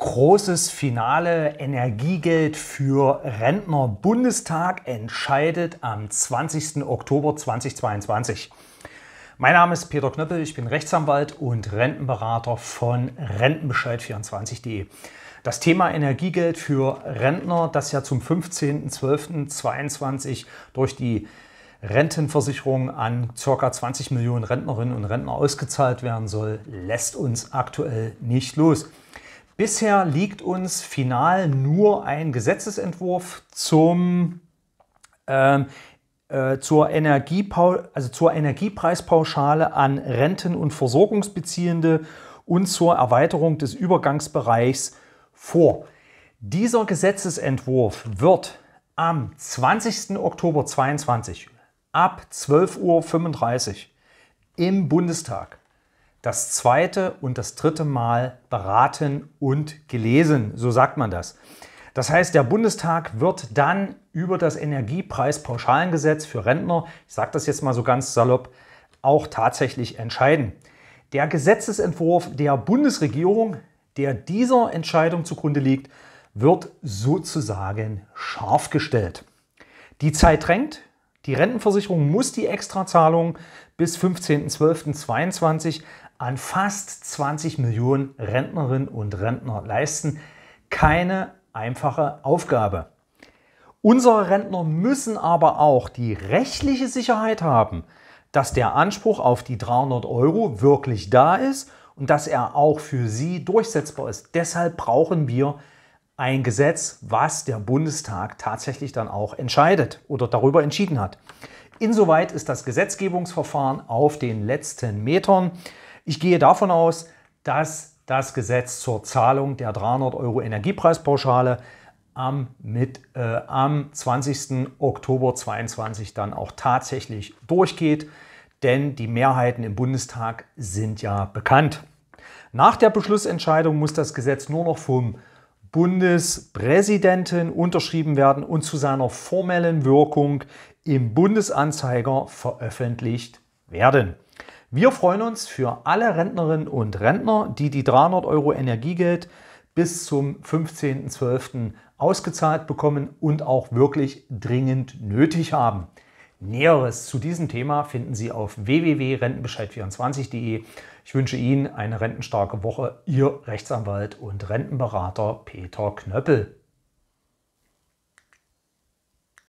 großes Finale Energiegeld für Rentner Bundestag entscheidet am 20. Oktober 2022. Mein Name ist Peter Knöppel, ich bin Rechtsanwalt und Rentenberater von Rentenbescheid24.de. Das Thema Energiegeld für Rentner, das ja zum 15.12.22 durch die Rentenversicherung an ca. 20 Millionen Rentnerinnen und Rentner ausgezahlt werden soll, lässt uns aktuell nicht los. Bisher liegt uns final nur ein Gesetzesentwurf zum, ähm, äh, zur, Energiepaul also zur Energiepreispauschale an Renten- und Versorgungsbeziehende und zur Erweiterung des Übergangsbereichs vor. Dieser Gesetzesentwurf wird am 20. Oktober 2022 ab 12.35 Uhr im Bundestag das zweite und das dritte Mal beraten und gelesen. So sagt man das. Das heißt, der Bundestag wird dann über das Energiepreispauschalengesetz für Rentner, ich sage das jetzt mal so ganz salopp, auch tatsächlich entscheiden. Der Gesetzesentwurf der Bundesregierung, der dieser Entscheidung zugrunde liegt, wird sozusagen scharf gestellt. Die Zeit drängt. Die Rentenversicherung muss die Extrazahlung bis 15.12.22 an fast 20 Millionen Rentnerinnen und Rentner leisten. Keine einfache Aufgabe. Unsere Rentner müssen aber auch die rechtliche Sicherheit haben, dass der Anspruch auf die 300 Euro wirklich da ist und dass er auch für sie durchsetzbar ist. Deshalb brauchen wir ein Gesetz, was der Bundestag tatsächlich dann auch entscheidet oder darüber entschieden hat. Insoweit ist das Gesetzgebungsverfahren auf den letzten Metern. Ich gehe davon aus, dass das Gesetz zur Zahlung der 300 Euro Energiepreispauschale am, mit, äh, am 20. Oktober 2022 dann auch tatsächlich durchgeht, denn die Mehrheiten im Bundestag sind ja bekannt. Nach der Beschlussentscheidung muss das Gesetz nur noch vom Bundespräsidenten unterschrieben werden und zu seiner formellen Wirkung im Bundesanzeiger veröffentlicht werden. Wir freuen uns für alle Rentnerinnen und Rentner, die die 300 Euro Energiegeld bis zum 15.12. ausgezahlt bekommen und auch wirklich dringend nötig haben. Näheres zu diesem Thema finden Sie auf www.rentenbescheid24.de. Ich wünsche Ihnen eine rentenstarke Woche. Ihr Rechtsanwalt und Rentenberater Peter Knöppel.